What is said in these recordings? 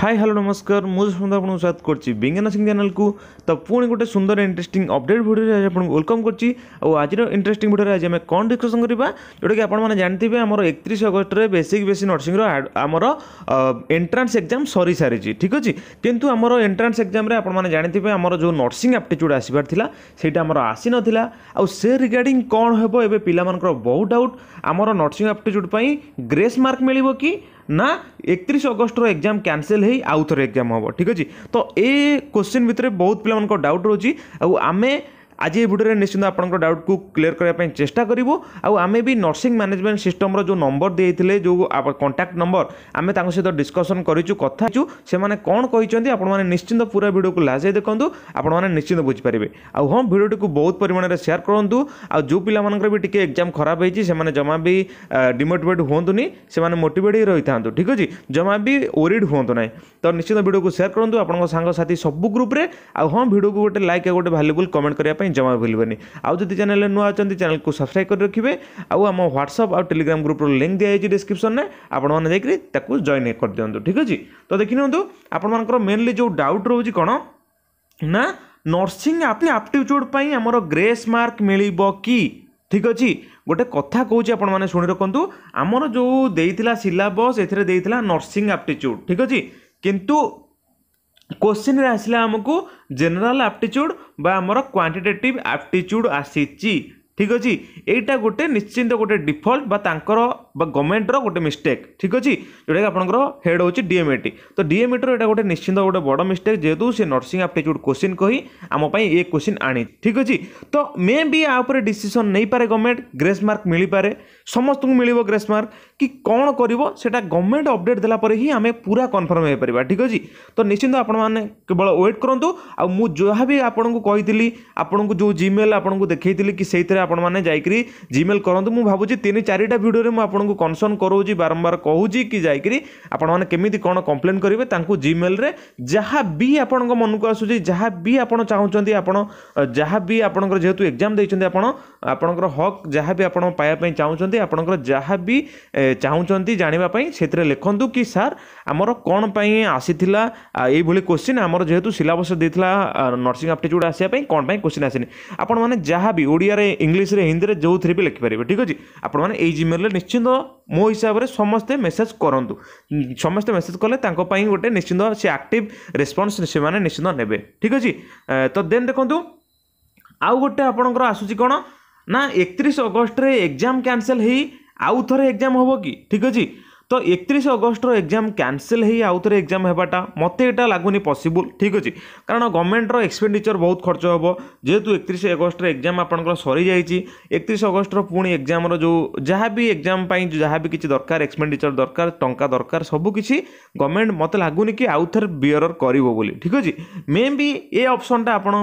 high hello ନମସ୍କାର ମୁଁ ସୁନ୍ଦର ଆପଣଙ୍କୁ ସ୍ୱାଗତ କରୁଛି ବିଜ୍ଞାନ ସିଂ ଚ୍ୟାନେଲକୁ ତ ପୁଣି ଗୋଟେ ସୁନ୍ଦର ଇଣ୍ଟରେଷ୍ଟିଂ ଅପଡେଟ୍ ଭିଡ଼ିଓରେ ଆଜି ଆପଣଙ୍କୁ ୱେଲକମ୍ କରୁଛି ଆଉ ଆଜିର ଇଣ୍ଟରେଷ୍ଟିଂ ଭିଡ଼ିଓରେ ଆଜି ଆମେ କ'ଣ ଡିସ୍କସନ୍ କରିବା ଯେଉଁଟାକି ଆପଣମାନେ ଜାଣିଥିବେ ଆମର ଏକତିରିଶ ଅଗଷ୍ଟରେ ବେସିକ୍ ବେସି ନର୍ସିଂର ଆମର ଏଣ୍ଟ୍ରାନ୍ସ ଏକ୍ଜାମ୍ ସରିସାରିଛି ଠିକ୍ ଅଛି କିନ୍ତୁ ଆମର ଏଣ୍ଟ୍ରାନ୍ସ ଏକ୍ଜାମ୍ରେ ଆପଣମାନେ ଜାଣିଥିବେ ଆମର ଯେଉଁ ନର୍ସିଂ ଆପ୍ଟିଚ୍ୟୁଡ଼୍ ଆସିବାର ଥିଲା ସେଇଟା ଆମର ଆସିନଥିଲା ଆଉ ସେ ରିଗାର୍ଡ଼ିଂ କ'ଣ ହେବ ଏବେ ପିଲାମାନଙ୍କର ବହୁତ ଡାଉଟ୍ ଆମର ନର୍ସିଂ ଆପ୍ଟିଚ୍ୟୁଡ଼୍ ପାଇଁ ଗ୍ରେସ୍ ମାର୍କ ମିଳିବ କି ना एक अगस्ट एग्जाम क्यासल हो आउ थे एक्जाम हम ठीक अच्छे तो ये क्वेश्चन भितर बहुत पे डाउट रोचे आउ आमें আজ এই ভিডিওরে নিশ্চিত আপনার ডাউটকু ক্লিয়ার করা চেষ্টা করবু আমি বি নর্সিং ম্যানেজমেন্ট সিষ্টমর যে নম্বর দিয়ে যে কন্টাক্ট নম্বর আমি তাঁর সহ ডিসকসন করছু কথা হয়েছু সে কম কিন্তু আপনার নিশ্চিন্ত পুরা ভিডিওকে লাস্ট যাই দেখুন আপনার নিশ্চিন্ত বুঝিপারে আম ভিডিওটি বহু পরিমাণের সেয়ার করতু আো পিলার বি টিকি এক্জাম খারাপ হয়েছে সে জমা বি ডিমোটিভেট হুঁতুনি সে মোটিভেট হয়ে রয়ে থাকে ঠিক আছে জমা বি ওরিড হুঁতু না তো নিশ্চিত ভিডিওকে সেয়ার করতু আপনার সাংসাথী সবু গ্রুপে আম ভিডিওকে গোটে লাইক গোটে ভালুবল কমেন্ট করা ଜମା ଭୁଲିବେନି ଆଉ ଯଦି ଚ୍ୟାନେଲ୍ରେ ନୂଆ ଅଛନ୍ତି ଚ୍ୟାନେଲ୍କୁ ସବସ୍କ୍ରାଇବ୍ କରି ରଖିବେ ଆଉ ଆମ ହ୍ୱାଟ୍ସଅପ୍ ଆଉ ଟେଲିଗ୍ରାମ ଗ୍ରୁପ୍ର ଲିଙ୍କ୍ ଦିଆଯାଇଛି ଡିସ୍କ୍ରିପସନ୍ରେ ଆପଣମାନେ ଯାଇକରି ତାକୁ ଜଏନ୍ କରିଦିଅନ୍ତୁ ଠିକ୍ ଅଛି ତ ଦେଖିନିଅନ୍ତୁ ଆପଣମାନଙ୍କର ମେନ୍ଲି ଯେଉଁ ଡାଉଟ୍ ରହୁଛି କ'ଣ ନା ନର୍ସିଂ ଆପ୍ଟିଚ୍ୟୁଡ଼୍ ପାଇଁ ଆମର ଗ୍ରେସ୍ ମାର୍କ ମିଳିବ କି ଠିକ୍ ଅଛି ଗୋଟେ କଥା କହୁଛି ଆପଣମାନେ ଶୁଣି ରଖନ୍ତୁ ଆମର ଯେଉଁ ଦେଇଥିଲା ସିଲାବସ୍ ଏଥିରେ ଦେଇଥିଲା ନର୍ସିଂ ଆପ୍ଟିଚ୍ୟୁଡ଼୍ ଠିକ୍ ଅଛି କିନ୍ତୁ কোশ্চিন্রে আসলে আমাকে জেনেল আপ্টিচ্ୟୁଡ୍ ବା ଆମର କ୍ୱାଣ୍ଟିଟେଟିଭ୍ ଆପ୍ଟିଚ୍ୟୁଡ୍ ଆସିଛି ଠିକ୍ ଅଛି ଏଇଟା ଗୋଟେ ନିଶ୍ଚିନ୍ତ ଗୋଟେ ଡିଫଲ୍ଟ ବା ତାଙ୍କର गवर्नमेंट रोटे मिस्टेक ठीक अच्छे जोटा कि आपंकर हेड हो डीएमईटी तो डीएमईटर यहाँ गोटे निश्चिंत गोटे बड़ मिस्टेक जेहतु से नर्सींग आप्टिट्यूड क्वेश्चन कही आमपाई ये क्वेश्चन आनी ठीक अच्छे तो मे बी आपर डिशन नहीं पारे गवर्नमेंट ग्रेस मार्क मिल पारे समस्त को मिल ग्रेस मार्क कि कौन कर गवर्नमेंट अपडेट देलापर ही आम पूरा कनफर्म हो पार ठीक अच्छे तो निश्चिंत आपल व्वेट करूँ आ जहाँ भी आपन को कही आपन जो जिमेल आपको देखे थी कि जिमेल करूँ मुझे तीन चार भिडियो में ଆପଣଙ୍କୁ କନସର୍ନ କରାଉଛି ବାରମ୍ବାର କହୁଛି କି ଯାଇକରି ଆପଣମାନେ କେମିତି କ'ଣ କମ୍ପ୍ଲେନ୍ କରିବେ ତାଙ୍କୁ ଜିମେଲ୍ରେ ଯାହା ବି ଆପଣଙ୍କ ମନକୁ ଆସୁଛି ଯାହା ବି ଆପଣ ଚାହୁଁଛନ୍ତି ଆପଣ ଯାହା ବି ଆପଣଙ୍କର ଯେହେତୁ ଏକ୍ଜାମ୍ ଦେଇଛନ୍ତି ଆପଣ ଆପଣଙ୍କର ହକ୍ ଯାହା ବି ଆପଣ ପାଇବା ପାଇଁ ଚାହୁଁଛନ୍ତି ଆପଣଙ୍କର ଯାହା ବି ଚାହୁଁଛନ୍ତି ଜାଣିବା ପାଇଁ ସେଥିରେ ଲେଖନ୍ତୁ କି ସାର୍ ଆମର କ'ଣ ପାଇଁ ଆସିଥିଲା ଏଇଭଳି କୋଶ୍ଚିନ୍ ଆମର ଯେହେତୁ ସିଲାବସ୍ ଦେଇଥିଲା ନର୍ସିଂ ଆପ୍ଟିଚ୍ୟୁଡ଼୍ ଆସିବା ପାଇଁ କ'ଣ ପାଇଁ କୋଶ୍ଚିନ୍ ଆସିନି ଆପଣମାନେ ଯାହା ବି ଓଡ଼ିଆରେ ଇଂଲିଶରେ ହିନ୍ଦୀରେ ଯେଉଁଥିରେ ବି ଲେଖିପାରିବେ ଠିକ୍ ଅଛି ଆପଣମାନେ ଏଇ ଜିମେଲ୍ରେ ନିଶ୍ଚିନ୍ତ ମୋ ହିସାବରେ ସମସ୍ତେ ମେସେଜ୍ କରନ୍ତୁ ସମସ୍ତେ ମେସେଜ୍ କଲେ ତାଙ୍କ ପାଇଁ ଗୋଟେ ନିଶ୍ଚିନ୍ତ ସେ ଆକ୍ଟିଭ୍ ରେସ୍ପନ୍ସ ସେମାନେ ନିଶ୍ଚିନ୍ତ ନେବେ ଠିକ୍ ଅଛି ତ ଦେନ୍ ଦେଖନ୍ତୁ ଆଉ ଗୋଟେ ଆପଣଙ୍କର ଆସୁଛି କ'ଣ ନା ଏକତିରିଶ ଅଗଷ୍ଟରେ ଏକ୍ଜାମ୍ କ୍ୟାନସେଲ୍ ହେଇ ଆଉ ଥରେ ଏକ୍ଜାମ୍ ହେବ କି ଠିକ୍ ଅଛି তো একত্রিশ অগস্টর এক্সাম ক্যানসেল হয়ে আউথরে এক্সাম হওয়াটা মতো এটা লাগুনি পসিবল ঠিক আছে কারণ গভর্নমেন্টর এক্সপেন্ডিচর বহুত খরচ হব যেহেতু একত্রিশ অগস্টর এক্সাম আপনার সরি যাই একত্রিশ অগস্টর পুঁ এক্সামর যে যা বি এক্সাম যা বি কিছু দরকার এক্সপেন্ডিচর দরকার টঙ্কা দরকার সবুকিছি গভর্নমেন্ট মতো লাগুনি কি আউথরে বিয়রর করব বলে ঠিক আছে মে বি এ অপসনটা আপনার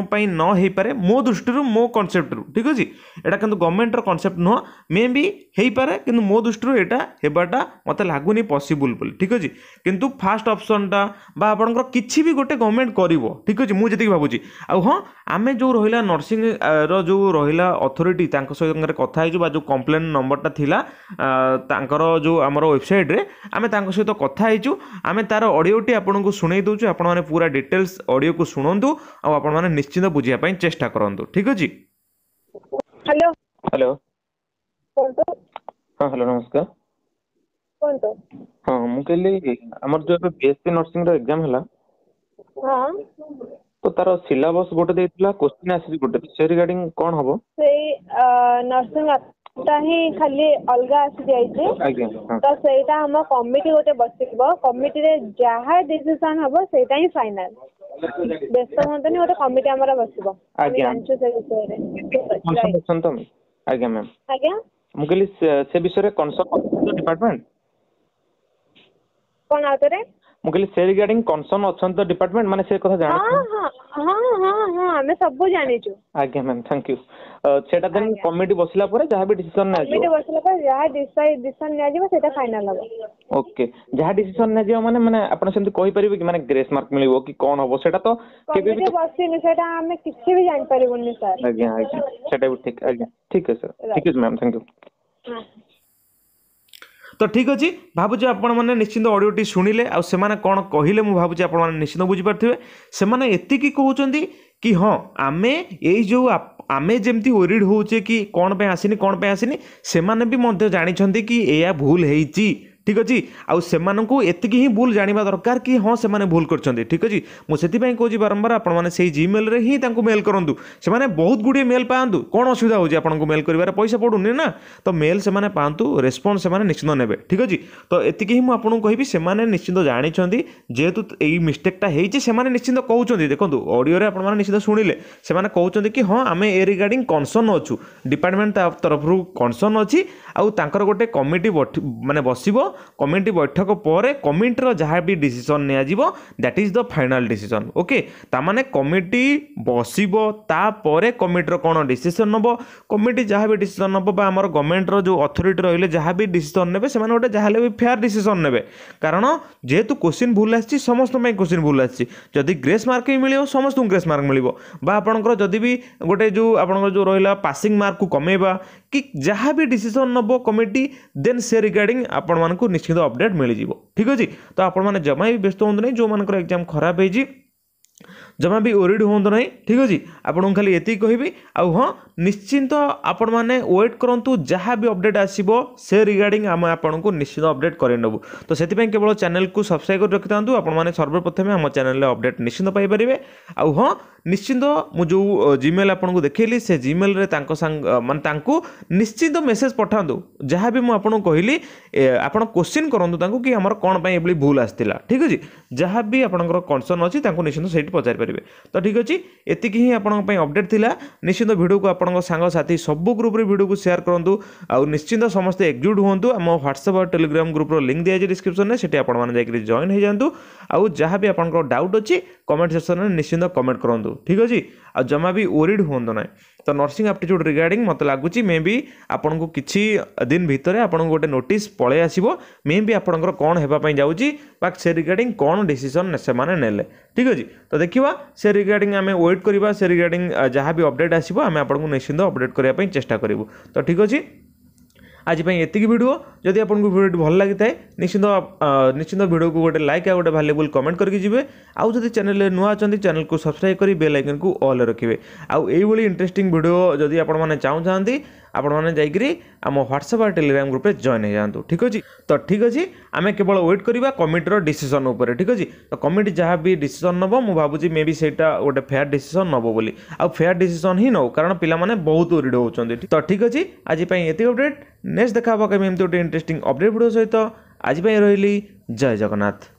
ন হয়েপরে মো দৃষ্টি মো কনসেপ্টর ঠিক আছে এটা কিন্তু গভর্নমেন্টর কনসেপ্ট নুহ মে বি হয়েপরে কিন্তু মো দৃষ্টি এটা হওয়াটা মতো লাগে ଲାଗୁନି ପସିବୁଲ୍ ବୋଲି ଠିକ୍ ଅଛି କିନ୍ତୁ ଫାର୍ଷ୍ଟ ଅପସନ୍ଟା ବା ଆପଣଙ୍କର କିଛି ବି ଗୋଟେ ଗଭର୍ଣ୍ଣମେଣ୍ଟ କରିବ ଠିକ୍ ଅଛି ମୁଁ ଯେତିକି ଭାବୁଛି ଆଉ ହଁ ଆମେ ଯେଉଁ ରହିଲା ନର୍ସିଂର ଯେଉଁ ରହିଲା ଅଥରିଟି ତାଙ୍କ ସାଙ୍ଗରେ କଥା ହେଇଛୁ ବା ଯେଉଁ କମ୍ପ୍ଲେନ୍ ନମ୍ବରଟା ଥିଲା ତାଙ୍କର ଯେଉଁ ଆମର ୱେବସାଇଟ୍ରେ ଆମେ ତାଙ୍କ ସହିତ କଥା ହେଇଛୁ ଆମେ ତାର ଅଡ଼ିଓଟି ଆପଣଙ୍କୁ ଶୁଣେଇ ଦେଉଛୁ ଆପଣମାନେ ପୁରା ଡିଟେଲ୍ସ ଅଡ଼ିଓକୁ ଶୁଣନ୍ତୁ ଆଉ ଆପଣମାନେ ନିଶ୍ଚିନ୍ତ ବୁଝିବା ପାଇଁ ଚେଷ୍ଟା କରନ୍ତୁ ଠିକ୍ ଅଛି ହ୍ୟାଲୋ ହ୍ୟାଲୋ ହଁ ହ୍ୟାଲୋ ନମସ୍କାର କୁହନ୍ତୁ ହଁ ମୁଁ କହିଲି ଆମର ଯୋଉ ଏବେ BSc nursing ର exam ହେଲା ହଁ ତ ତାର syllabus ଗୋଟେ ଦେଇଥିଲା question ଆସିଛି ଗୋଟେ ସେ regarding କଣ ହବ ସେଇ nursing ଟା ହିଁ ଖାଲି ଅଲଗା ଆସିଯାଇଛି ତ ସେଇଟା ଆମ କମିଟି ଗୋଟେ ବସିବ କମିଟିରେ ଯାହା ଡିସିସନ ହବ ସେଇଟା ହିଁ ଫାଇନାଲ ବ୍ୟସ୍ତ ହୁଅନ୍ତୁନି ଗୋଟେ କମିଟି ଆମର ବସିବ ଆମେ ଜାଣିଛୁ ସେ ବିଷୟରେ ଆଜ୍ଞା ମ୍ୟାମ୍ ଆଜ୍ଞା ମୁଁ କହିଲି ସେ ବିଷୟରେ କନସର୍ଟ ଡିପାର୍ଟମେଣ୍ଟ କଣ ଆଉ ଥରେ ମୁଁ କହିଲି ସେ ରିଗାର୍ଡିଂ କନସର୍ନ ଅଛନ୍ତି ତ ଡିପାର୍ଟମେଣ୍ଟ ମାନେ ସେ କଥା ଜାଣି ହଁ ହଁ ହଁ ହଁ ଆମେ ସବୁ ଜାଣିଛୁ ଆଜ୍ଞା ମ୍ୟାମ୍ ଥ୍ୟାଙ୍କ ୟୁ ସେଟା ଦେନ୍ କମିଟି ବସିଲା ପରେ ଯାହା ବି ଡିସିସନ ନିଆଯିବ କମିଟି ବସିଲା ପରେ ଯାହା ଡିସିସନ ନିଆଯିବ ସେଟା ଫାଇନାଲ ହବ ଓକେ ଯାହା ଡିସିସନ ନିଆଯିବ ମାନେ ମାନେ ଆପଣ ସେମିତି କହିପାରିବେ କି ମାନେ ଗ୍ରେସ୍ ମାର୍କ ମିଳିବ କି କଣ ହବ ସେଟା ତ କେବେ ବି ବସିନି ସେଟା ଆମେ କିଛି ବି ଜାଣିପାରିବୁନି ସାର୍ ଆଜ୍ଞା ଆଜ୍ଞା ସେଟା ବି ଠିକ ଆଜ୍ଞା ଠିକ ଅଛି ସାର୍ ଠିକ ଅଛି ମ୍ୟାମ୍ ଥ୍ୟାଙ୍କ ୟୁ তো ঠিক ଅଛି ଭାବୁଛି ଆପଣମାନେ ନିଶ୍ଚିନ୍ତ ଅଡ଼ିଓଟି ଶୁଣିଲେ ଆଉ ସେମାନେ କ'ଣ କହିଲେ ମୁଁ ଭାବୁଛି ଆପଣମାନେ ନିଶ୍ଚିନ୍ତ ବୁଝିପାରୁଥିବେ ସେମାନେ ଏତିକି କହୁଛନ୍ତି କି ହଁ ଆମେ ଏଇ ଯେଉଁ ଆମେ ଯେମିତି ଓରିଡ଼ ହେଉଛେ କି କ'ଣ ପାଇଁ ଆସିନି କ'ଣ ପାଇଁ ଆସିନି ସେମାନେ ବି ମଧ୍ୟ ଜାଣିଛନ୍ତି କି ଏହା ଭୁଲ ହେଇଛି ঠিক ଅଛି ଆଉ ସେମାନଙ୍କୁ ଏତିକି ହିଁ ଭୁଲ ଜାଣିବା ଦରକାର କି ହଁ ସେମାନେ ଭୁଲ କରିଛନ୍ତି ଠିକ୍ ଅଛି ମୁଁ ସେଥିପାଇଁ କହୁଛି ବାରମ୍ବାର ଆପଣମାନେ ସେଇ ଜିମେଲ୍ରେ ହିଁ ତାଙ୍କୁ ମେଲ୍ କରନ୍ତୁ ସେମାନେ ବହୁତ ଗୁଡ଼ିଏ ମେଲ୍ ପାଆନ୍ତୁ କ'ଣ ଅସୁବିଧା ହେଉଛି ଆପଣଙ୍କୁ ମେଲ୍ କରିବାରେ ପଇସା ପଡ଼ୁନି ନା ତ ମେଲ୍ ସେମାନେ ପାଆନ୍ତୁ ରେସ୍ପନ୍ସ ସେମାନେ ନିଶ୍ଚିନ୍ତ ନେବେ ଠିକ୍ ଅଛି ତ ଏତିକି ହିଁ ମୁଁ ଆପଣଙ୍କୁ କହିବି ସେମାନେ ନିଶ୍ଚିନ୍ତ ଜାଣିଛନ୍ତି ଯେହେତୁ ଏଇ ମିଷ୍ଟେକ୍ଟା ହେଇଛି ସେମାନେ ନିଶ୍ଚିନ୍ତ କହୁଛନ୍ତି ଦେଖନ୍ତୁ ଅଡ଼ିଓରେ ଆପଣମାନେ ନିଶ୍ଚିନ୍ତ ଶୁଣିଲେ ସେମାନେ କହୁଛନ୍ତି କି ହଁ ଆମେ ଏ ରିଗାର୍ଡ଼ିଂ କନସର୍ନ ଅଛୁ ଡିପାର୍ଟମେଣ୍ଟ ତରଫରୁ କନସର୍ନ ଅଛି ଆଉ ତାଙ୍କର ଗୋଟେ କମିଟି ମାନେ ବସିବ কমিটি বৈঠক পরে কমিটির যা বি ডিসিশন নিয়াযিব that is the final decision okay তা মানে কমিটি বসিব তাপরে কমিটির কোণ ডিসিশন নেব কমিটি যা বি ডিসিশন নেব বা আমার গভর্নমেন্টর যে অথরিটি রহলে যা বি ডিসিশন নেবে সে গোটে যা হলে বি ফেয়ার ডিসিশন নেবে কারণ যেহেতু কোশ্চিন ভুল আসছে সমস্ত কোশ্চিন ভুল আসছে যদি গ্রেস মার্ক ହିଁ ମିଳିବ ସମସ୍ତଙ୍କୁ ଗ୍ରେସ୍ ମାର୍କ ମିଳିବ ବା ଆପଣଙ୍କର ଯଦି ବି ଗୋଟେ ଯେଉଁ ଆପଣଙ୍କର ଯେଉଁ ରହିଲା ପାସିଂ ମାର୍କକୁ କମେଇବା କି ଯାହା ବି ଡିସିସନ୍ ନେବ କମିଟି ଦେନ୍ ସେ ରିଗାର୍ଡ଼ିଂ ଆପଣମାନଙ୍କୁ ନିଶ୍ଚିନ୍ତ ଅପଡ଼େଟ୍ ମିଳିଯିବ ଠିକ୍ ଅଛି ତ ଆପଣମାନେ ଜମା ବି ବ୍ୟସ୍ତ ହୁଅନ୍ତୁ ନାହିଁ ଯେଉଁମାନଙ୍କର ଏକ୍ଜାମ୍ ଖରାପ ହେଇଛି ଜମା ବି ଓରିଡ଼ ହୁଅନ୍ତୁ ନାହିଁ ଠିକ୍ ଅଛି ଆପଣଙ୍କୁ ଖାଲି ଏତିକି କହିବି ଆଉ ହଁ ନିଶ୍ଚିନ୍ତ ଆପଣମାନେ ୱେଟ୍ କରନ୍ତୁ ଯାହା ବି ଅପଡ଼େଟ୍ ଆସିବ ସେ ରିଗାର୍ଡ଼ିଂ ଆମେ ଆପଣଙ୍କୁ ନିଶ୍ଚିନ୍ତ ଅପଡ଼େଟ୍ କରିନେବୁ ତ ସେଥିପାଇଁ କେବଳ ଚ୍ୟାନେଲ୍କୁ ସବସ୍କ୍ରାଇବ୍ କରି ରଖିଥାନ୍ତୁ ଆପଣମାନେ ସର୍ବପ୍ରଥମେ ଆମ ଚ୍ୟାନେଲ୍ରେ ଅପଡ଼େଟ୍ ନିଶ୍ଚିନ୍ତ ପାଇପାରିବେ ଆଉ ହଁ ନିଶ୍ଚିନ୍ତ ମୁଁ ଯେଉଁ ଜିମେଲ୍ ଆପଣଙ୍କୁ ଦେଖାଇଲି ସେ ଜିମେଲ୍ରେ ତାଙ୍କ ସାଙ୍ଗ ମାନେ ତାଙ୍କୁ ନିଶ୍ଚିନ୍ତ ମେସେଜ୍ ପଠାନ୍ତୁ ଯାହା ବି ମୁଁ ଆପଣଙ୍କୁ କହିଲି ଆପଣ କୋଶ୍ଚିନ୍ କରନ୍ତୁ ତାଙ୍କୁ କି ଆମର କ'ଣ ପାଇଁ ଏଭଳି ଭୁଲ ଆସିଥିଲା ଠିକ୍ ଅଛି ଯାହା ବି ଆପଣଙ୍କର କନସର୍ନ ଅଛି ତାଙ୍କୁ ନିଶ୍ଚିନ୍ତ ସେଇଠି ପଚାରିପାରିବେ ତ ଠିକ୍ ଅଛି ଏତିକି ହିଁ ଆପଣଙ୍କ ପାଇଁ ଅପଡ଼େଟ୍ ଥିଲା ନିଶ୍ଚିନ୍ତ ଭିଡ଼ିଓକୁ ଆପଣଙ୍କ ସାଙ୍ଗସାଥି ସବୁ ଗ୍ରୁପ୍ରେ ଭିଡ଼ିଓକୁ ସେୟାର କରନ୍ତୁ ଆଉ ନିଶ୍ଚିନ୍ତ ସମସ୍ତେ ଏକଜୁଟ୍ ହୁଅନ୍ତୁ ଆମ ହ୍ୱାଟ୍ସଆପ୍ ଆଉ ଟେଲିଗ୍ରାମ ଗ୍ରୁପ୍ର ଲିଙ୍କ୍ ଦିଆଯାଇଛି ଡିସ୍କ୍ରିପସନ୍ରେ ସେଠି ଆପଣମାନେ ଯାଇକରି ଜଏନ୍ ହୋଇଯାଆନ୍ତୁ ଆଉ ଯାହା ବି ଆପଣଙ୍କର ଡାଉଟ୍ ଅଛି କମେଣ୍ଟ ସେକ୍ସନ୍ରେ ନିଶ୍ଚିନ୍ତ କମେଣ୍ଟ କରନ୍ତୁ ଠିକ୍ ଅଛି ଆଉ ଜମା ବି ଓରିଡ୍ ହୁଅନ୍ତୁ ନାହିଁ ତ ନର୍ସିଂ ଆପ୍ଟିଚ୍ୟୁଡ଼୍ ରିଗାର୍ଡ଼ିଂ ମୋତେ ଲାଗୁଛି ମେ ବି ଆପଣଙ୍କୁ କିଛି ଦିନ ଭିତରେ ଆପଣଙ୍କୁ ଗୋଟେ ନୋଟିସ୍ ପଳେଇ ଆସିବ ମେ ବି ଆପଣଙ୍କର କ'ଣ ହେବା ପାଇଁ ଯାଉଛି ବା ସେ ରିଗାର୍ଡ଼ିଂ କ'ଣ ଡିସିସନ୍ ସେମାନେ ନେଲେ ଠିକ୍ ଅଛି ତ ଦେଖିବା ସେ ରିଗାର୍ଡ଼ିଂ ଆମେ ୱେଟ୍ କରିବା ସେ ରିଗାର୍ଡ଼ିଂ ଯାହା ବି ଅପଡ଼େଟ୍ ଆସିବ ଆମେ ଆପଣଙ୍କୁ ନିଶ୍ଚିନ୍ତ ଅପଡ଼େଟ୍ କରିବା ପାଇଁ ଚେଷ୍ଟା କରିବୁ ତ ଠିକ୍ ଅଛି आज एति भिड जदि आपको भिडियो भल लगी है निश्चिंत निश्चिंत भिडियो को गोटे लाइक आ गए भालेबुल कमेंट करके जी आज जब चैनल नुआ अच्छा चैनल को सब्सक्राइब कर बेल आइकन को अल्ले रखे आउ ये इंटरेंग भिडियो जदि आपने चाहूँ ଆପଣମାନେ ଯାଇକରି ଆମ ହ୍ୱାଟ୍ସଆପ୍ ଆଉ ଟେଲିଗ୍ରାମ୍ ଗ୍ରୁପରେ ଜଏନ୍ ହେଇଯାଆନ୍ତୁ ଠିକ୍ ଅଛି ତ ଠିକ୍ ଅଛି ଆମେ କେବଳ ୱେଟ୍ କରିବା କମିଟିର ଡିସିସନ୍ ଉପରେ ଠିକ୍ ଅଛି ତ କମିଟି ଯାହା ବି ଡିସିସନ୍ ନେବ ମୁଁ ଭାବୁଛି ମେ ବି ସେଇଟା ଗୋଟେ ଫେୟାର୍ ଡିସିସନ୍ ନେବ ବୋଲି ଆଉ ଫେୟାର୍ ଡିସିସନ୍ ହିଁ ନେଉ କାରଣ ପିଲାମାନେ ବହୁତ ୱରିଡ୍ ହେଉଛନ୍ତି ତ ଠିକ୍ ଅଛି ଆଜି ପାଇଁ ଏତିକି ଅପଡ଼େଟ୍ ନେକ୍ସଟ୍ ଦେଖା ହେବ କେମିତି ଏମିତି ଗୋଟେ ଇଣ୍ଟରେଷ୍ଟିଂ ଅପଡ଼େଟ୍ ଭିଡ଼ିଓ ସହିତ ଆଜି ପାଇଁ ରହିଲି ଜୟ ଜଗନ୍ନାଥ